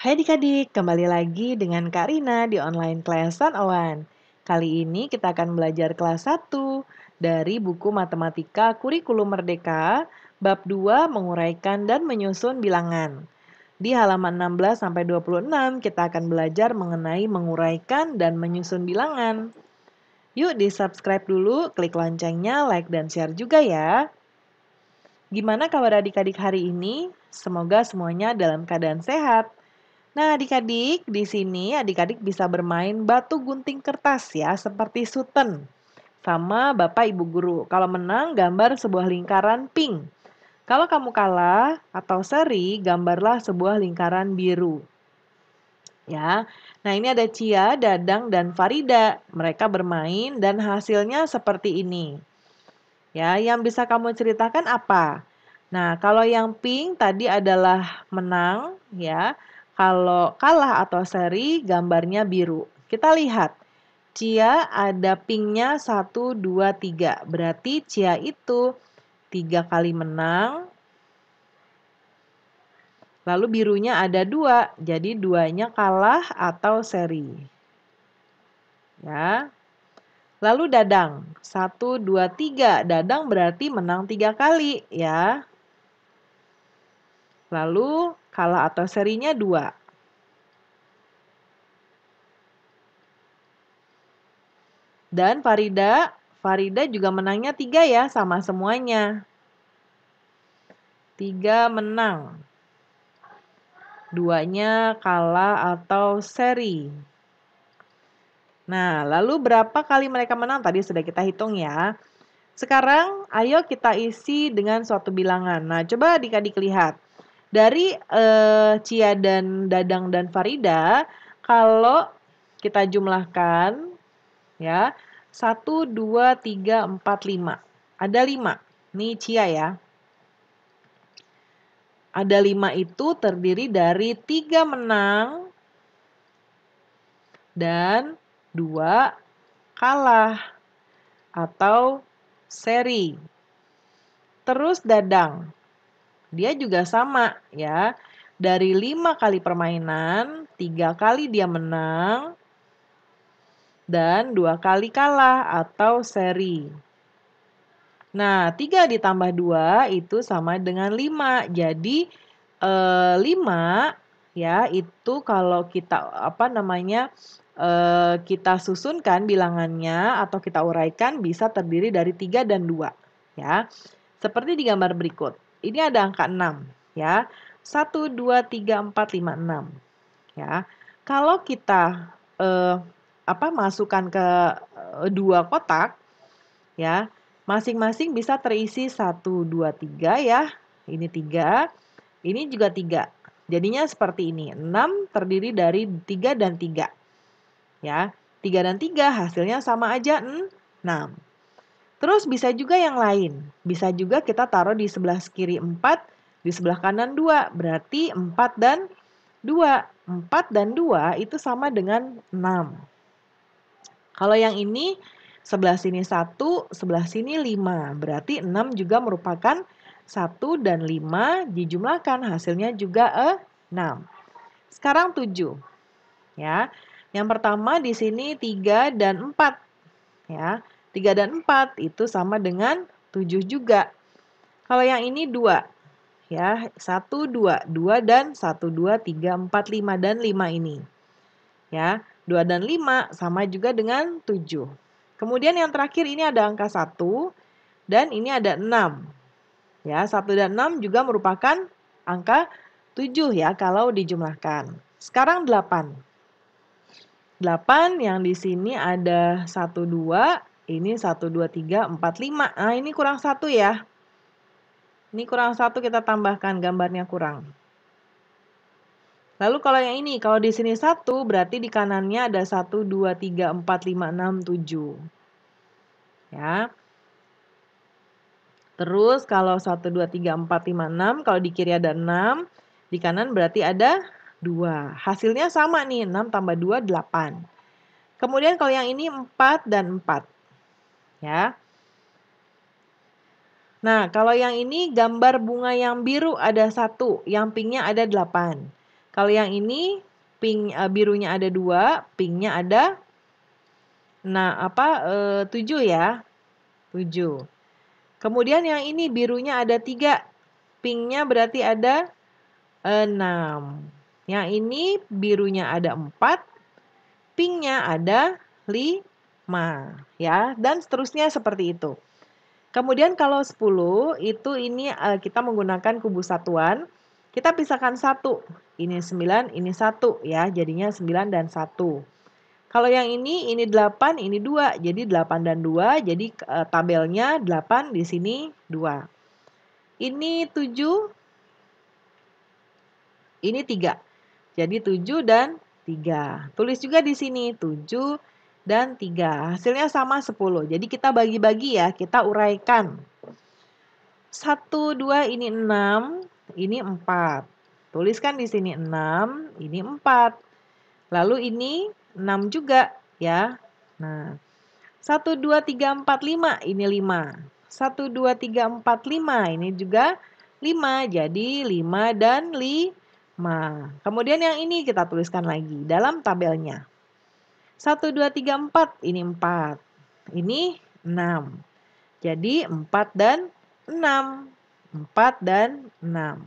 Hai adik-adik, kembali lagi dengan Karina di online kelas 101. Kali ini kita akan belajar kelas 1 dari buku Matematika Kurikulum Merdeka, bab 2 menguraikan dan menyusun bilangan. Di halaman 16 sampai 26 kita akan belajar mengenai menguraikan dan menyusun bilangan. Yuk di-subscribe dulu, klik loncengnya, like dan share juga ya. Gimana kabar adik-adik hari ini? Semoga semuanya dalam keadaan sehat. Nah, adik-adik, di sini adik-adik bisa bermain batu gunting kertas ya, seperti suten. Sama Bapak Ibu guru. Kalau menang, gambar sebuah lingkaran pink. Kalau kamu kalah atau seri, gambarlah sebuah lingkaran biru. Ya. Nah, ini ada Cia, Dadang, dan Farida. Mereka bermain dan hasilnya seperti ini. Ya, yang bisa kamu ceritakan apa? Nah, kalau yang pink tadi adalah menang, ya. Kalau kalah atau seri, gambarnya biru. Kita lihat, Cia ada pingnya 1, 2, 3. Berarti Cia itu 3 kali menang, lalu birunya ada 2, jadi duanya kalah atau seri. Ya, Lalu dadang, 1, 2, 3. Dadang berarti menang 3 kali ya. Lalu kalah atau serinya 2. Dan Farida, Farida juga menangnya tiga ya, sama semuanya. tiga menang. Duanya kalah atau seri. Nah, lalu berapa kali mereka menang? Tadi sudah kita hitung ya. Sekarang, ayo kita isi dengan suatu bilangan. Nah, coba adik-adik lihat. Dari eh, Cia dan Dadang dan Farida, kalau kita jumlahkan ya. 1, 2, 3, 4, 5. Ada lima. Ini Cia ya. Ada lima itu terdiri dari tiga menang dan dua kalah atau seri. Terus Dadang. Dia juga sama ya. Dari lima kali permainan, tiga kali dia menang, dan dua kali kalah atau seri. Nah, 3 ditambah 2 itu sama dengan 5. Jadi, e, eh, 5 ya itu kalau kita apa namanya e, kita susunkan bilangannya atau kita uraikan bisa terdiri dari 3 dan 2 ya. Seperti di gambar berikut. Ini ada angka 6 ya. 1 2 3 4 5 6 ya. Kalau kita e, apa masukkan ke eh, dua kotak ya masing-masing bisa terisi satu dua tiga ya ini tiga ini juga tiga jadinya seperti ini enam terdiri dari tiga dan tiga ya tiga dan tiga hasilnya sama aja enam terus bisa juga yang lain bisa juga kita taruh di sebelah kiri empat di sebelah kanan dua berarti empat dan dua empat dan dua itu sama dengan enam kalau yang ini sebelah sini 1, sebelah sini 5. Berarti 6 juga merupakan 1 dan 5 dijumlahkan hasilnya juga 6. Eh, Sekarang 7. Ya. Yang pertama di sini 3 dan 4. Ya. 3 dan 4 itu sama dengan 7 juga. Kalau yang ini 2. Ya, 1 2, 2 dan 1 2 3 4 5 dan 5 ini ya. 2 dan 5 sama juga dengan 7. Kemudian yang terakhir ini ada angka 1 dan ini ada 6. Ya, 1 dan 6 juga merupakan angka 7 ya kalau dijumlahkan. Sekarang 8. 8 yang di sini ada 1 2, ini 1 2 3 4 5. Ah, ini kurang 1 ya. Ini kurang 1 kita tambahkan gambarnya kurang. Lalu kalau yang ini, kalau di sini 1, berarti di kanannya ada 1, 2, 3, 4, 5, 6, 7. Ya. Terus kalau 1, 2, 3, 4, 5, 6, kalau di kiri ada 6, di kanan berarti ada 2. Hasilnya sama nih, 6 tambah 2, 8. Kemudian kalau yang ini 4 dan 4. Ya. Nah, kalau yang ini gambar bunga yang biru ada 1, yang pinknya ada 8. Kalau yang ini pink uh, birunya ada dua, pinknya ada nah apa eh, tujuh ya tujuh. Kemudian yang ini birunya ada tiga, pinknya berarti ada enam. Yang ini birunya ada empat, pinknya ada lima ya dan seterusnya seperti itu. Kemudian kalau 10 itu ini eh, kita menggunakan kubu satuan. Kita pisahkan satu ini 9, ini 1 ya. Jadinya 9 dan 1. Kalau yang ini, ini 8, ini 2. Jadi 8 dan 2. Jadi e, tabelnya 8, di sini 2. Ini 7, ini 3. Jadi 7 dan 3. Tulis juga di sini 7 dan 3. Hasilnya sama 10. Jadi kita bagi-bagi ya, kita uraikan. 1, 2, ini 6, ini 4. Tuliskan di sini 6, ini 4. Lalu ini 6 juga ya. Nah, 1, 2, 3, 4, 5, ini 5. 1, 2, 3, 4, 5, ini juga 5. Jadi 5 dan 5. Kemudian yang ini kita tuliskan lagi dalam tabelnya. 1, 2, 3, 4, ini 4. Ini 6. Jadi 4 dan 6. 4 dan 6.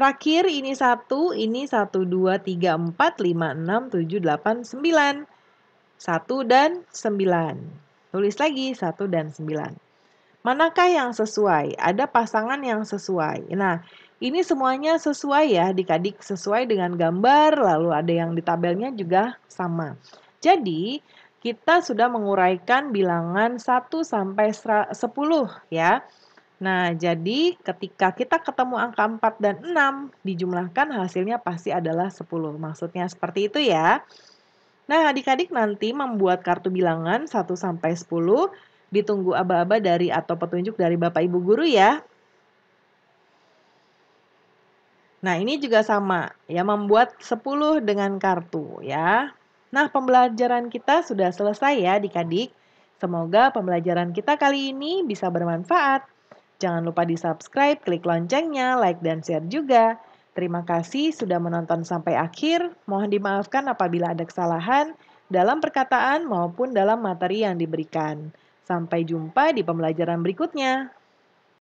Terakhir ini satu, ini satu, dua, tiga, empat, lima, enam, tujuh, delapan, sembilan. Satu dan sembilan. Tulis lagi satu dan sembilan. Manakah yang sesuai? Ada pasangan yang sesuai. Nah, ini semuanya sesuai ya, dikadik sesuai dengan gambar, lalu ada yang di tabelnya juga sama. Jadi, kita sudah menguraikan bilangan 1 sampai 10 ya. Nah, jadi ketika kita ketemu angka 4 dan 6, dijumlahkan hasilnya pasti adalah 10. Maksudnya seperti itu ya. Nah, adik-adik nanti membuat kartu bilangan 1 sampai 10, ditunggu aba-aba dari atau petunjuk dari Bapak Ibu guru ya. Nah, ini juga sama, ya membuat 10 dengan kartu ya. Nah, pembelajaran kita sudah selesai ya adik-adik. Semoga pembelajaran kita kali ini bisa bermanfaat. Jangan lupa di subscribe, klik loncengnya, like dan share juga. Terima kasih sudah menonton sampai akhir. Mohon dimaafkan apabila ada kesalahan dalam perkataan maupun dalam materi yang diberikan. Sampai jumpa di pembelajaran berikutnya.